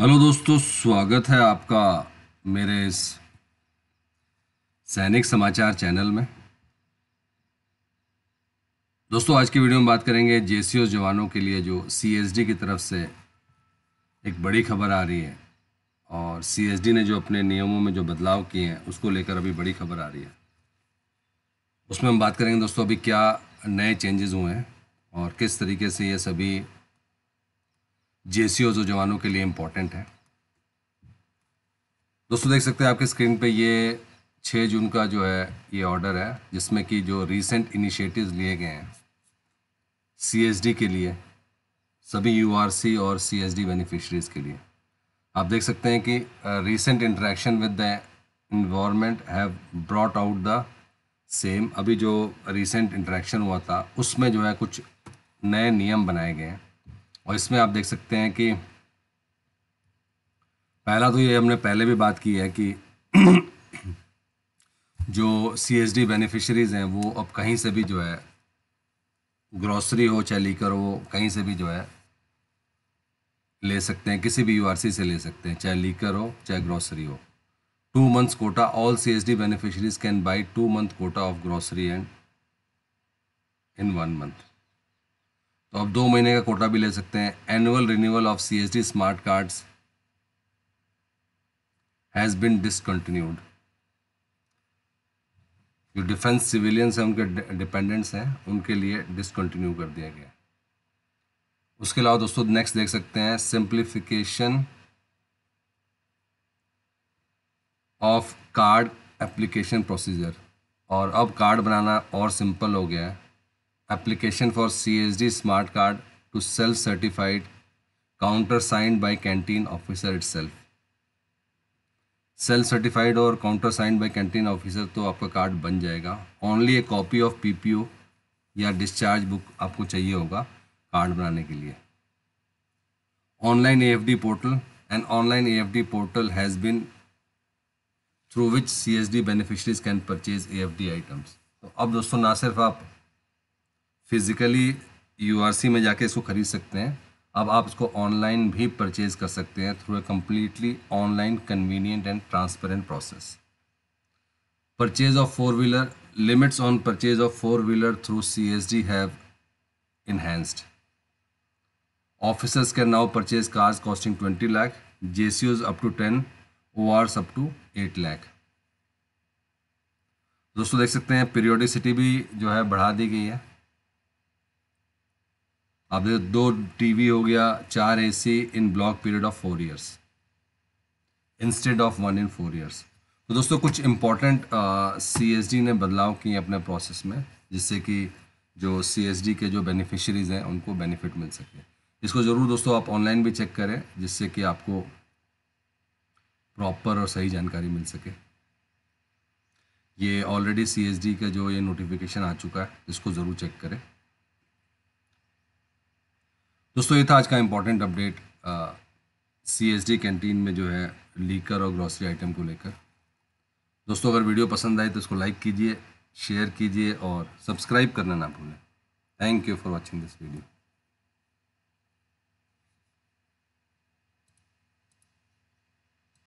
hello दोस्तों स्वागत है आपका मेरे इस सैनिक समाचार चैनल में दोस्तों आज की वीडियो में बात करेंगे जेसीओ जवानों के लिए जो सीएसडी की तरफ से एक बड़ी खबर आ रही है और सीएसडी ने जो अपने नियमों में जो बदलाव किए हैं उसको लेकर अभी बड़ी खबर आ रही है उसमें हम बात करेंगे दोस्तों अभी क्या नए चेंजेस हुए हैं और किस तरीके से ये सभी ओ जो जवानों के लिए इम्पोर्टेंट है दोस्तों देख सकते हैं आपके स्क्रीन पे ये छः जून का जो है ये ऑर्डर है जिसमें कि जो रीसेंट इनिशिएटिव्स लिए गए हैं सीएसडी के लिए सभी यूआरसी और सीएसडी बेनिफिशरीज़ के लिए आप देख सकते हैं कि recent interaction with the environment have brought out the same अभी जो रीसेंट इंट्रैक्शन हुआ था उसमें जो है कुछ नए नियम बनाए गए हैं और इसमें आप देख सकते हैं कि पहला तो ये हमने पहले भी बात की है कि जो सी एस डी बेनिफिशरीज़ हैं वो अब कहीं से भी जो है ग्रॉसरी हो चाहे लीकर हो कहीं से भी जो है ले सकते हैं किसी भी यू से ले सकते हैं चाहे लीकर हो चाहे ग्रॉसरी हो two months quota all C S D beneficiaries can buy two month quota of grocery and in one month तो आप दो महीने का कोटा भी ले सकते हैं annual renewal of C S D smart cards has been discontinued जो डिफेंस सिविलियंस हैं उनके डिपेंडेंट्स हैं उनके लिए डिसकंटिन्यू कर दिया गया उसके अलावा दोस्तों नेक्स्ट देख सकते हैं simplification of card application procedure और अब कार्ड बनाना और सिंपल हो गया है application application for CSD smart card to self-certified countersigned by canteen officer itself self certified और counter sign by canteen officer तो आपका कार्ड बन जाएगा only a copy of P P O या डिस्चार्ज बुक आपको चाहिए होगा कार्ड बनाने के लिए online A F D portal and online A F D portal has been through which C D beneficiaries can purchase A F D items तो अब दोस्तों ना सिर्फ आप फिज़िकली यूआरसी में जाके इसको ख़रीद सकते हैं अब आप इसको ऑनलाइन भी परचेज़ कर सकते हैं through a completely online convenient and transparent process purchase of four wheeler limits on purchase wheeler through C S D have enhanced officers can now purchase cars costing twenty cars जे सी lakh, up to ten O Rs up to eight lakh दोस्तों देख सकते हैं periodicity भी जो है बढ़ा दी गई है आप देखो दो टीवी हो गया चार AC in block period of four years instead of one in four years तो दोस्तों कुछ इम्पॉर्टेंट सी uh, ने बदलाव किए अपने प्रोसेस में जिससे कि जो सी के जो बेनिफिशरीज़ हैं उनको बेनिफिट मिल सके इसको ज़रूर दोस्तों आप ऑनलाइन भी चेक करें जिससे कि आपको प्रॉपर और सही जानकारी मिल सके ये ऑलरेडी सी का जो ये नोटिफिकेशन आ चुका है इसको ज़रूर चेक करें दोस्तों ये था आज का important update C S D canteen में जो है लीकर और ग्रॉसरी आइटम को लेकर दोस्तों अगर वीडियो पसंद आई तो इसको लाइक कीजिए शेयर कीजिए और सब्सक्राइब करना ना भूलें thank you for watching this video